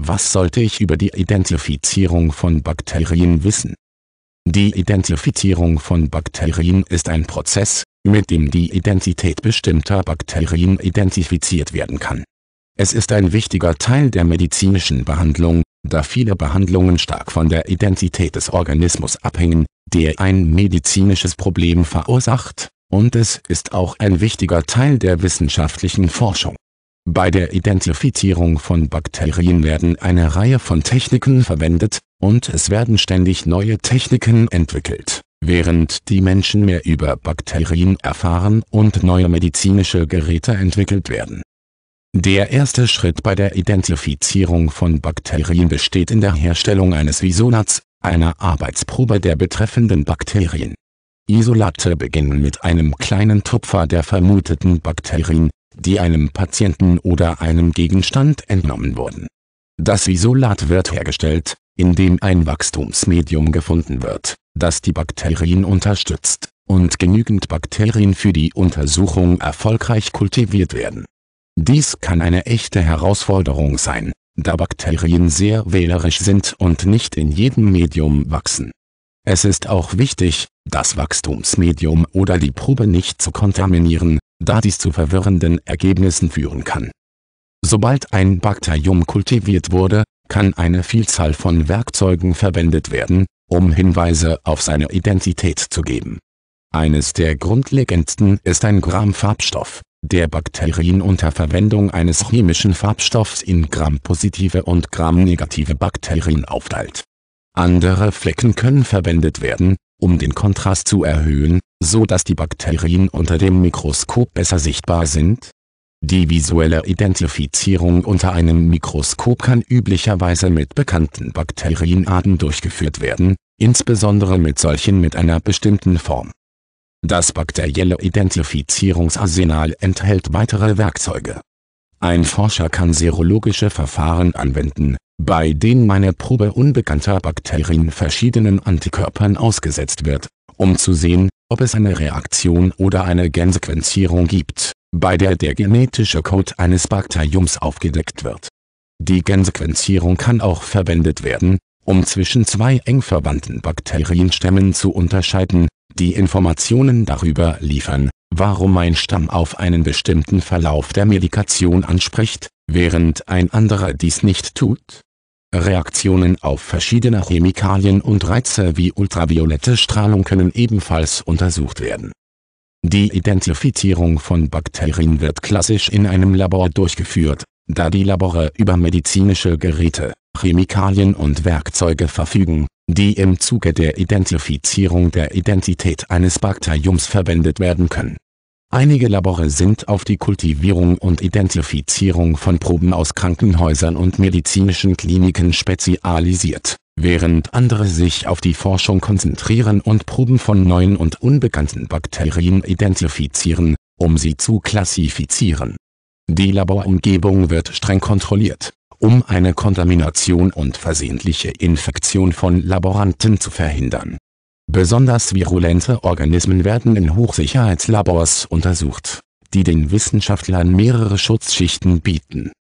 Was sollte ich über die Identifizierung von Bakterien wissen? Die Identifizierung von Bakterien ist ein Prozess, mit dem die Identität bestimmter Bakterien identifiziert werden kann. Es ist ein wichtiger Teil der medizinischen Behandlung, da viele Behandlungen stark von der Identität des Organismus abhängen, der ein medizinisches Problem verursacht, und es ist auch ein wichtiger Teil der wissenschaftlichen Forschung. Bei der Identifizierung von Bakterien werden eine Reihe von Techniken verwendet, und es werden ständig neue Techniken entwickelt. Während die Menschen mehr über Bakterien erfahren und neue medizinische Geräte entwickelt werden. Der erste Schritt bei der Identifizierung von Bakterien besteht in der Herstellung eines Isolats, einer Arbeitsprobe der betreffenden Bakterien. Isolate beginnen mit einem kleinen Tupfer der vermuteten Bakterien, die einem Patienten oder einem Gegenstand entnommen wurden. Das Isolat wird hergestellt, indem ein Wachstumsmedium gefunden wird, das die Bakterien unterstützt, und genügend Bakterien für die Untersuchung erfolgreich kultiviert werden. Dies kann eine echte Herausforderung sein, da Bakterien sehr wählerisch sind und nicht in jedem Medium wachsen. Es ist auch wichtig, das Wachstumsmedium oder die Probe nicht zu kontaminieren da dies zu verwirrenden Ergebnissen führen kann. Sobald ein Bakterium kultiviert wurde, kann eine Vielzahl von Werkzeugen verwendet werden, um Hinweise auf seine Identität zu geben. Eines der grundlegendsten ist ein Gram-Farbstoff, der Bakterien unter Verwendung eines chemischen Farbstoffs in Gram-positive und Gram-negative Bakterien aufteilt. Andere Flecken können verwendet werden, um den Kontrast zu erhöhen, so dass die Bakterien unter dem Mikroskop besser sichtbar sind? Die visuelle Identifizierung unter einem Mikroskop kann üblicherweise mit bekannten Bakterienarten durchgeführt werden, insbesondere mit solchen mit einer bestimmten Form. Das bakterielle Identifizierungsarsenal enthält weitere Werkzeuge. Ein Forscher kann serologische Verfahren anwenden, bei denen eine Probe unbekannter Bakterien verschiedenen Antikörpern ausgesetzt wird, um zu sehen, ob es eine Reaktion oder eine Gensequenzierung gibt, bei der der genetische Code eines Bakteriums aufgedeckt wird. Die Gensequenzierung kann auch verwendet werden, um zwischen zwei eng verwandten Bakterienstämmen zu unterscheiden, die Informationen darüber liefern, warum ein Stamm auf einen bestimmten Verlauf der Medikation anspricht, während ein anderer dies nicht tut. Reaktionen auf verschiedene Chemikalien und Reize wie ultraviolette Strahlung können ebenfalls untersucht werden. Die Identifizierung von Bakterien wird klassisch in einem Labor durchgeführt, da die Labore über medizinische Geräte, Chemikalien und Werkzeuge verfügen, die im Zuge der Identifizierung der Identität eines Bakteriums verwendet werden können Einige Labore sind auf die Kultivierung und Identifizierung von Proben aus Krankenhäusern und medizinischen Kliniken spezialisiert, während andere sich auf die Forschung konzentrieren und Proben von neuen und unbekannten Bakterien identifizieren, um sie zu klassifizieren. Die Laborumgebung wird streng kontrolliert, um eine Kontamination und versehentliche Infektion von Laboranten zu verhindern Besonders virulente Organismen werden in Hochsicherheitslabors untersucht, die den Wissenschaftlern mehrere Schutzschichten bieten